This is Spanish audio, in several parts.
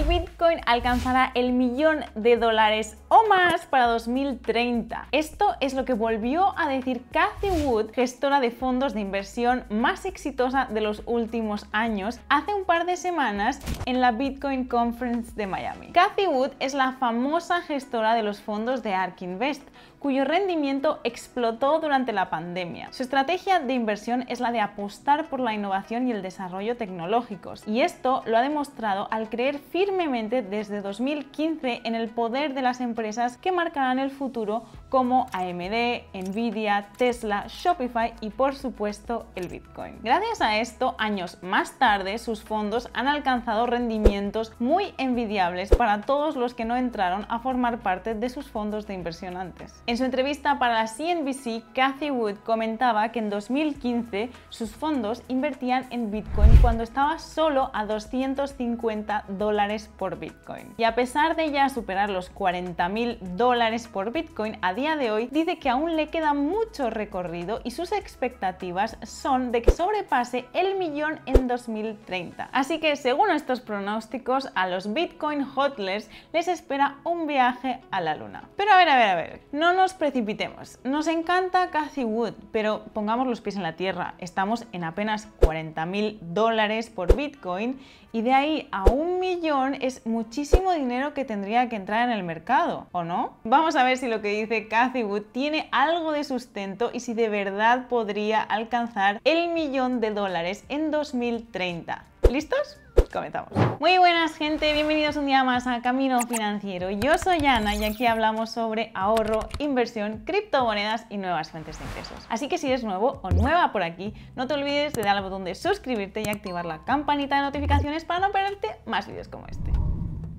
el Bitcoin alcanzará el millón de dólares o más para 2030. Esto es lo que volvió a decir Cathy Wood, gestora de fondos de inversión más exitosa de los últimos años, hace un par de semanas en la Bitcoin Conference de Miami. Cathy Wood es la famosa gestora de los fondos de ARK Invest, cuyo rendimiento explotó durante la pandemia. Su estrategia de inversión es la de apostar por la innovación y el desarrollo tecnológicos, y esto lo ha demostrado al creer firmemente desde 2015 en el poder de las empresas que marcarán el futuro como AMD, Nvidia, Tesla, Shopify y por supuesto el Bitcoin. Gracias a esto, años más tarde, sus fondos han alcanzado rendimientos muy envidiables para todos los que no entraron a formar parte de sus fondos de inversión antes. En su entrevista para la CNBC, Cathy Wood comentaba que en 2015 sus fondos invertían en Bitcoin cuando estaba solo a 250 dólares por Bitcoin. Y a pesar de ya superar los 40.000 dólares por Bitcoin, a día de hoy dice que aún le queda mucho recorrido y sus expectativas son de que sobrepase el millón en 2030. Así que según estos pronósticos, a los Bitcoin hotlers les espera un viaje a la luna. Pero a ver, a ver, a ver, no nos precipitemos. Nos encanta Cathy Wood, pero pongamos los pies en la tierra. Estamos en apenas 40 mil dólares por Bitcoin y de ahí a un millón es muchísimo dinero que tendría que entrar en el mercado, ¿o no? Vamos a ver si lo que dice Cathy tiene algo de sustento y si de verdad podría alcanzar el millón de dólares en 2030. ¿Listos? comenzamos. Muy buenas gente, bienvenidos un día más a Camino Financiero. Yo soy Ana y aquí hablamos sobre ahorro, inversión, criptomonedas y nuevas fuentes de ingresos. Así que si eres nuevo o nueva por aquí, no te olvides de dar al botón de suscribirte y activar la campanita de notificaciones para no perderte más vídeos como este.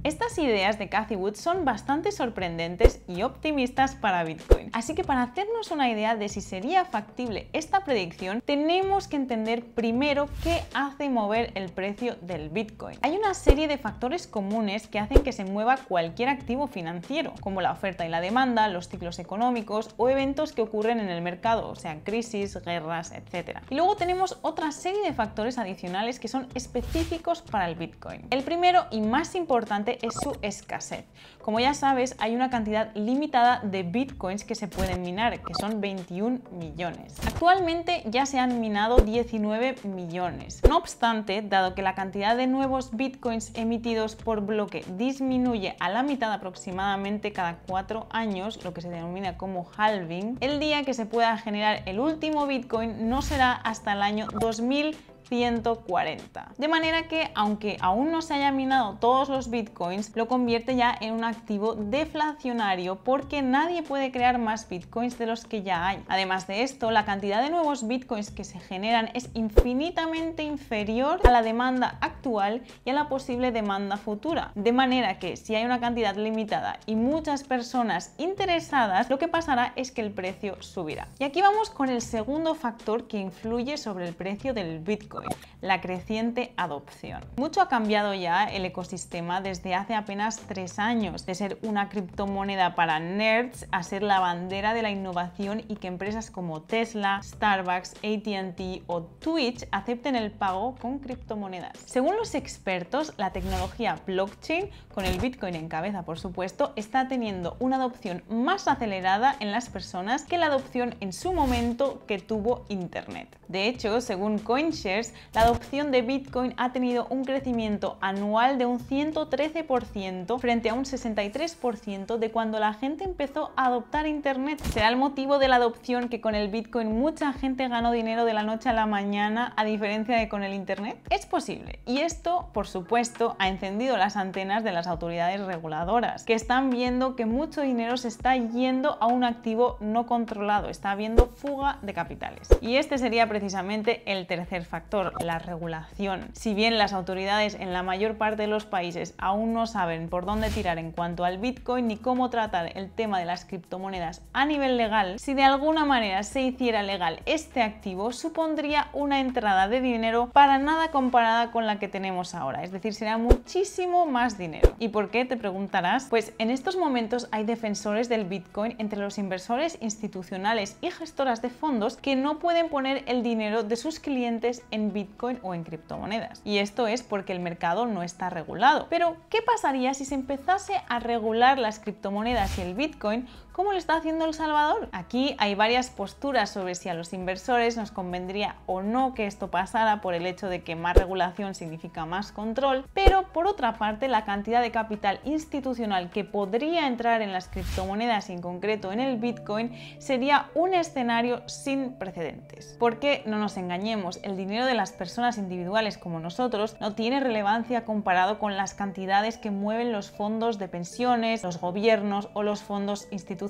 Estas ideas de Cathy Wood son bastante sorprendentes y optimistas para Bitcoin. Así que para hacernos una idea de si sería factible esta predicción, tenemos que entender primero qué hace mover el precio del Bitcoin. Hay una serie de factores comunes que hacen que se mueva cualquier activo financiero, como la oferta y la demanda, los ciclos económicos o eventos que ocurren en el mercado, o sea, crisis, guerras, etc. Y luego tenemos otra serie de factores adicionales que son específicos para el Bitcoin. El primero y más importante es su escasez. Como ya sabes, hay una cantidad limitada de bitcoins que se pueden minar, que son 21 millones. Actualmente ya se han minado 19 millones. No obstante, dado que la cantidad de nuevos bitcoins emitidos por bloque disminuye a la mitad aproximadamente cada cuatro años, lo que se denomina como halving, el día que se pueda generar el último bitcoin no será hasta el año 2000 140. De manera que, aunque aún no se haya minado todos los bitcoins, lo convierte ya en un activo deflacionario porque nadie puede crear más bitcoins de los que ya hay. Además de esto, la cantidad de nuevos bitcoins que se generan es infinitamente inferior a la demanda actual y a la posible demanda futura. De manera que si hay una cantidad limitada y muchas personas interesadas, lo que pasará es que el precio subirá. Y aquí vamos con el segundo factor que influye sobre el precio del Bitcoin la creciente adopción. Mucho ha cambiado ya el ecosistema desde hace apenas tres años, de ser una criptomoneda para nerds a ser la bandera de la innovación y que empresas como Tesla, Starbucks, ATT o Twitch acepten el pago con criptomonedas. Según los expertos, la tecnología blockchain, con el Bitcoin en cabeza por supuesto, está teniendo una adopción más acelerada en las personas que la adopción en su momento que tuvo Internet. De hecho, según CoinShares, la adopción de Bitcoin ha tenido un crecimiento anual de un 113% frente a un 63% de cuando la gente empezó a adoptar Internet. Será el motivo de la adopción que con el Bitcoin mucha gente ganó dinero de la noche a la mañana a diferencia de con el Internet. Es posible y esto, por supuesto, ha encendido las antenas de las autoridades reguladoras, que están viendo que mucho dinero se está yendo a un activo no controlado, está habiendo fuga de capitales. Y este sería precisamente el tercer factor la regulación. Si bien las autoridades en la mayor parte de los países aún no saben por dónde tirar en cuanto al Bitcoin ni cómo tratar el tema de las criptomonedas a nivel legal, si de alguna manera se hiciera legal este activo, supondría una entrada de dinero para nada comparada con la que tenemos ahora, es decir, será muchísimo más dinero. ¿Y por qué? Te preguntarás. Pues en estos momentos hay defensores del Bitcoin entre los inversores institucionales y gestoras de fondos que no pueden poner el dinero de sus clientes en Bitcoin o en criptomonedas. Y esto es porque el mercado no está regulado. Pero, ¿qué pasaría si se empezase a regular las criptomonedas y el Bitcoin ¿Cómo lo está haciendo El Salvador? Aquí hay varias posturas sobre si a los inversores nos convendría o no que esto pasara por el hecho de que más regulación significa más control, pero por otra parte la cantidad de capital institucional que podría entrar en las criptomonedas y en concreto en el Bitcoin sería un escenario sin precedentes. Porque no nos engañemos, el dinero de las personas individuales como nosotros no tiene relevancia comparado con las cantidades que mueven los fondos de pensiones, los gobiernos o los fondos institucionales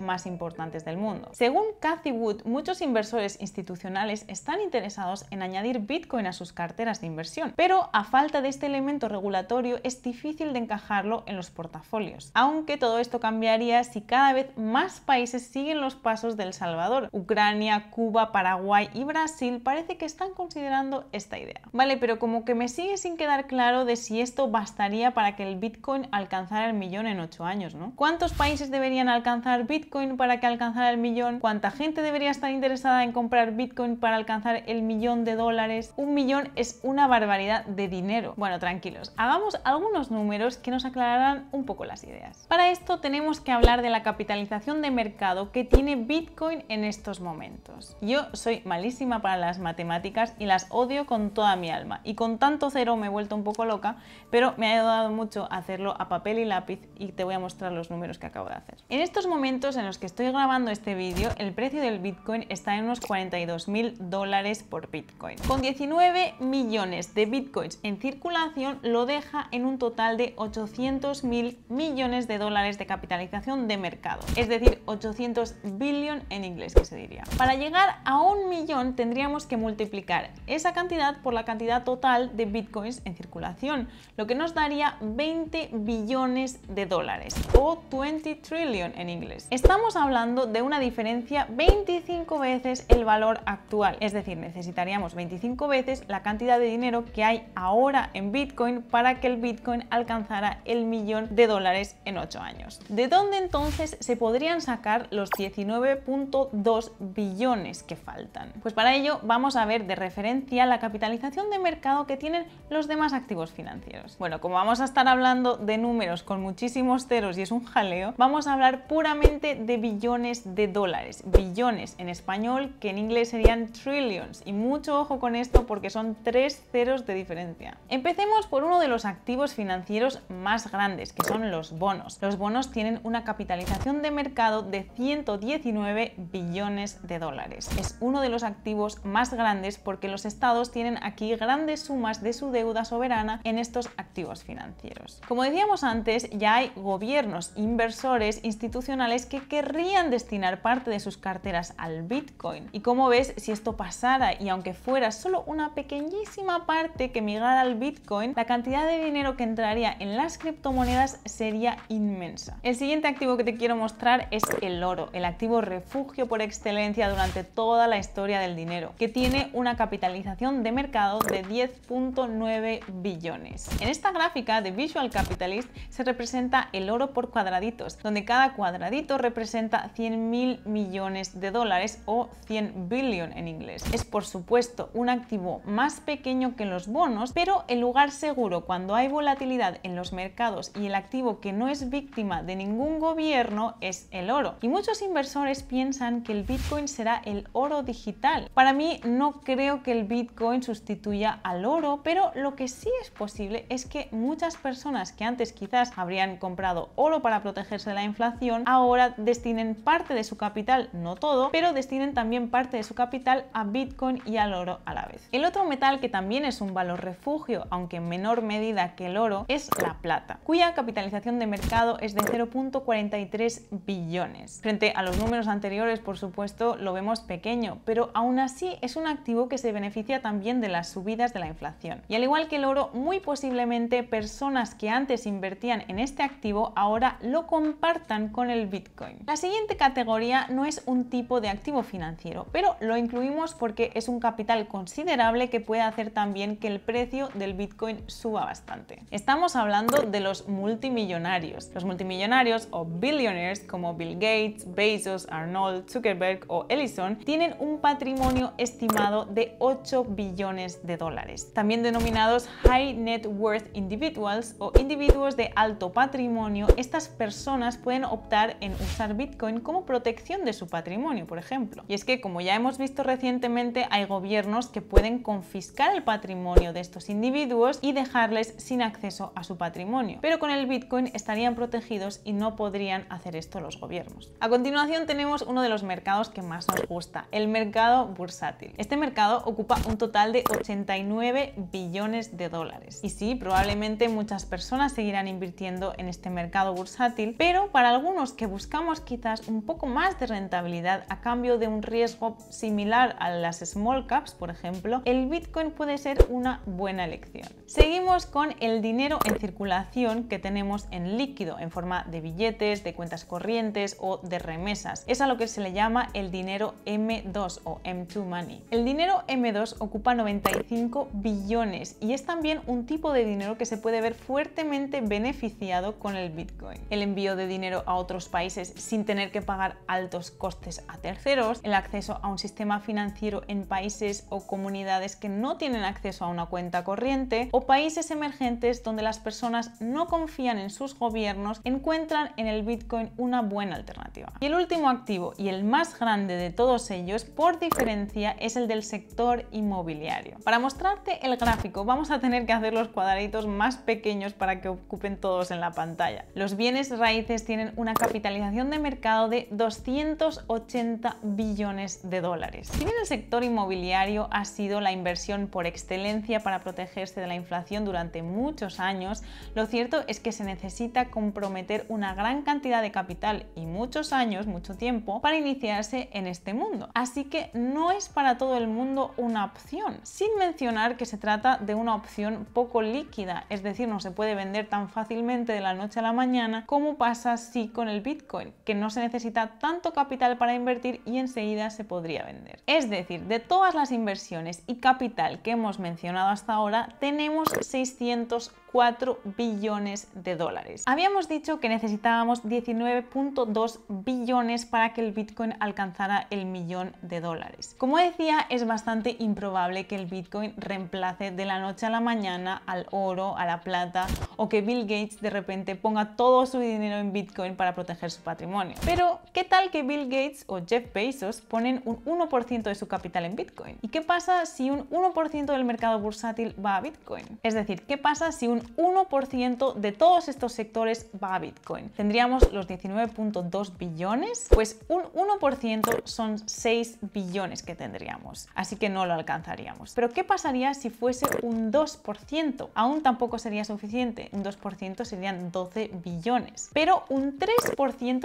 más importantes del mundo. Según Cathy Wood, muchos inversores institucionales están interesados en añadir Bitcoin a sus carteras de inversión, pero a falta de este elemento regulatorio es difícil de encajarlo en los portafolios. Aunque todo esto cambiaría si cada vez más países siguen los pasos del Salvador. Ucrania, Cuba, Paraguay y Brasil parece que están considerando esta idea. Vale, pero como que me sigue sin quedar claro de si esto bastaría para que el Bitcoin alcanzara el millón en ocho años, ¿no? ¿Cuántos países deberían alcanzar alcanzar Bitcoin para que alcanzara el millón, cuánta gente debería estar interesada en comprar Bitcoin para alcanzar el millón de dólares. Un millón es una barbaridad de dinero. Bueno, tranquilos, hagamos algunos números que nos aclararán un poco las ideas. Para esto tenemos que hablar de la capitalización de mercado que tiene Bitcoin en estos momentos. Yo soy malísima para las matemáticas y las odio con toda mi alma y con tanto cero me he vuelto un poco loca, pero me ha ayudado mucho hacerlo a papel y lápiz y te voy a mostrar los números que acabo de hacer. En estos estos momentos en los que estoy grabando este vídeo, el precio del Bitcoin está en unos 42 mil dólares por Bitcoin. Con 19 millones de Bitcoins en circulación, lo deja en un total de 800 mil millones de dólares de capitalización de mercado, es decir, 800 billion en inglés que se diría. Para llegar a un millón tendríamos que multiplicar esa cantidad por la cantidad total de Bitcoins en circulación, lo que nos daría 20 billones de dólares o 20 trillion en inglés. Estamos hablando de una diferencia 25 veces el valor actual, es decir, necesitaríamos 25 veces la cantidad de dinero que hay ahora en Bitcoin para que el Bitcoin alcanzara el millón de dólares en 8 años. ¿De dónde entonces se podrían sacar los 19.2 billones que faltan? Pues para ello vamos a ver de referencia la capitalización de mercado que tienen los demás activos financieros. Bueno, como vamos a estar hablando de números con muchísimos ceros y es un jaleo, vamos a hablar seguramente de billones de dólares. Billones en español, que en inglés serían trillions. Y mucho ojo con esto porque son tres ceros de diferencia. Empecemos por uno de los activos financieros más grandes, que son los bonos. Los bonos tienen una capitalización de mercado de 119 billones de dólares. Es uno de los activos más grandes porque los estados tienen aquí grandes sumas de su deuda soberana en estos activos financieros. Como decíamos antes, ya hay gobiernos, inversores, instituciones que querrían destinar parte de sus carteras al Bitcoin. Y como ves, si esto pasara y aunque fuera solo una pequeñísima parte que migrara al Bitcoin, la cantidad de dinero que entraría en las criptomonedas sería inmensa. El siguiente activo que te quiero mostrar es el oro, el activo refugio por excelencia durante toda la historia del dinero, que tiene una capitalización de mercado de 10.9 billones. En esta gráfica de Visual Capitalist se representa el oro por cuadraditos, donde cada cuadrado cuadradito representa 100.000 millones de dólares o 100 billion en inglés. Es por supuesto un activo más pequeño que los bonos, pero el lugar seguro cuando hay volatilidad en los mercados y el activo que no es víctima de ningún gobierno es el oro. Y muchos inversores piensan que el Bitcoin será el oro digital. Para mí no creo que el Bitcoin sustituya al oro, pero lo que sí es posible es que muchas personas que antes quizás habrían comprado oro para protegerse de la inflación ahora destinen parte de su capital, no todo, pero destinen también parte de su capital a Bitcoin y al oro a la vez. El otro metal que también es un valor refugio, aunque en menor medida que el oro, es la plata, cuya capitalización de mercado es de 0.43 billones. Frente a los números anteriores, por supuesto, lo vemos pequeño, pero aún así es un activo que se beneficia también de las subidas de la inflación. Y al igual que el oro, muy posiblemente personas que antes invertían en este activo ahora lo compartan con el Bitcoin. La siguiente categoría no es un tipo de activo financiero, pero lo incluimos porque es un capital considerable que puede hacer también que el precio del Bitcoin suba bastante. Estamos hablando de los multimillonarios. Los multimillonarios o billionaires como Bill Gates, Bezos, Arnold, Zuckerberg o Ellison tienen un patrimonio estimado de 8 billones de dólares, también denominados high net worth individuals o individuos de alto patrimonio, estas personas pueden optar en usar Bitcoin como protección de su patrimonio, por ejemplo. Y es que, como ya hemos visto recientemente, hay gobiernos que pueden confiscar el patrimonio de estos individuos y dejarles sin acceso a su patrimonio. Pero con el Bitcoin estarían protegidos y no podrían hacer esto los gobiernos. A continuación tenemos uno de los mercados que más nos gusta, el mercado bursátil. Este mercado ocupa un total de 89 billones de dólares. Y sí, probablemente muchas personas seguirán invirtiendo en este mercado bursátil, pero para algunos que buscamos quizás un poco más de rentabilidad a cambio de un riesgo similar a las small caps, por ejemplo, el Bitcoin puede ser una buena elección. Seguimos con el dinero en circulación que tenemos en líquido, en forma de billetes, de cuentas corrientes o de remesas. Es a lo que se le llama el dinero M2 o M2 Money. El dinero M2 ocupa 95 billones y es también un tipo de dinero que se puede ver fuertemente beneficiado con el Bitcoin. El envío de dinero a otro países sin tener que pagar altos costes a terceros, el acceso a un sistema financiero en países o comunidades que no tienen acceso a una cuenta corriente o países emergentes donde las personas no confían en sus gobiernos encuentran en el Bitcoin una buena alternativa. Y el último activo y el más grande de todos ellos por diferencia es el del sector inmobiliario. Para mostrarte el gráfico vamos a tener que hacer los cuadraditos más pequeños para que ocupen todos en la pantalla. Los bienes raíces tienen una capacidad capitalización de mercado de 280 billones de dólares. Si bien el sector inmobiliario ha sido la inversión por excelencia para protegerse de la inflación durante muchos años, lo cierto es que se necesita comprometer una gran cantidad de capital y muchos años, mucho tiempo, para iniciarse en este mundo. Así que no es para todo el mundo una opción, sin mencionar que se trata de una opción poco líquida, es decir, no se puede vender tan fácilmente de la noche a la mañana como pasa si con el Bitcoin, que no se necesita tanto capital para invertir y enseguida se podría vender. Es decir, de todas las inversiones y capital que hemos mencionado hasta ahora, tenemos 604 billones de dólares. Habíamos dicho que necesitábamos 19.2 billones para que el Bitcoin alcanzara el millón de dólares. Como decía, es bastante improbable que el Bitcoin reemplace de la noche a la mañana al oro, a la plata o que Bill Gates de repente ponga todo su dinero en Bitcoin para proteger su patrimonio. Pero, ¿qué tal que Bill Gates o Jeff Bezos ponen un 1% de su capital en Bitcoin? ¿Y qué pasa si un 1% del mercado bursátil va a Bitcoin? Es decir, ¿qué pasa si un 1% de todos estos sectores va a Bitcoin? ¿Tendríamos los 19.2 billones? Pues un 1% son 6 billones que tendríamos, así que no lo alcanzaríamos. Pero ¿qué pasaría si fuese un 2%? Aún tampoco sería suficiente, un 2% serían 12 billones. Pero un 3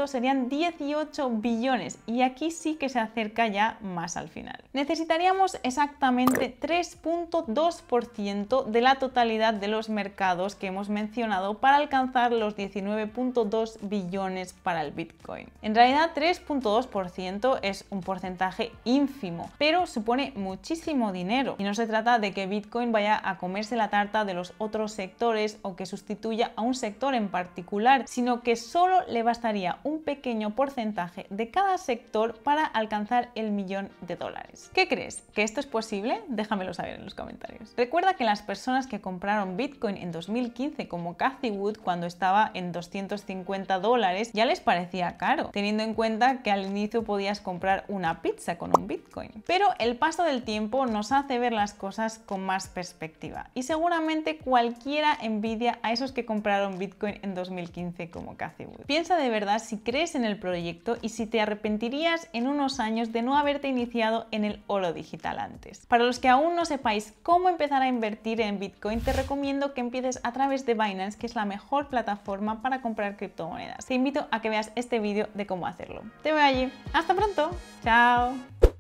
serían 18 billones y aquí sí que se acerca ya más al final. Necesitaríamos exactamente 3.2% de la totalidad de los mercados que hemos mencionado para alcanzar los 19.2 billones para el Bitcoin. En realidad 3.2% es un porcentaje ínfimo, pero supone muchísimo dinero y no se trata de que Bitcoin vaya a comerse la tarta de los otros sectores o que sustituya a un sector en particular, sino que solo le va a un pequeño porcentaje de cada sector para alcanzar el millón de dólares. ¿Qué crees? ¿Que esto es posible? Déjamelo saber en los comentarios. Recuerda que las personas que compraron Bitcoin en 2015 como Cathy Wood cuando estaba en 250 dólares ya les parecía caro, teniendo en cuenta que al inicio podías comprar una pizza con un Bitcoin. Pero el paso del tiempo nos hace ver las cosas con más perspectiva y seguramente cualquiera envidia a esos que compraron Bitcoin en 2015 como Cathy Wood. Piensa de verdad si crees en el proyecto y si te arrepentirías en unos años de no haberte iniciado en el oro digital antes. Para los que aún no sepáis cómo empezar a invertir en Bitcoin, te recomiendo que empieces a través de Binance, que es la mejor plataforma para comprar criptomonedas. Te invito a que veas este vídeo de cómo hacerlo. Te veo allí. Hasta pronto. Chao.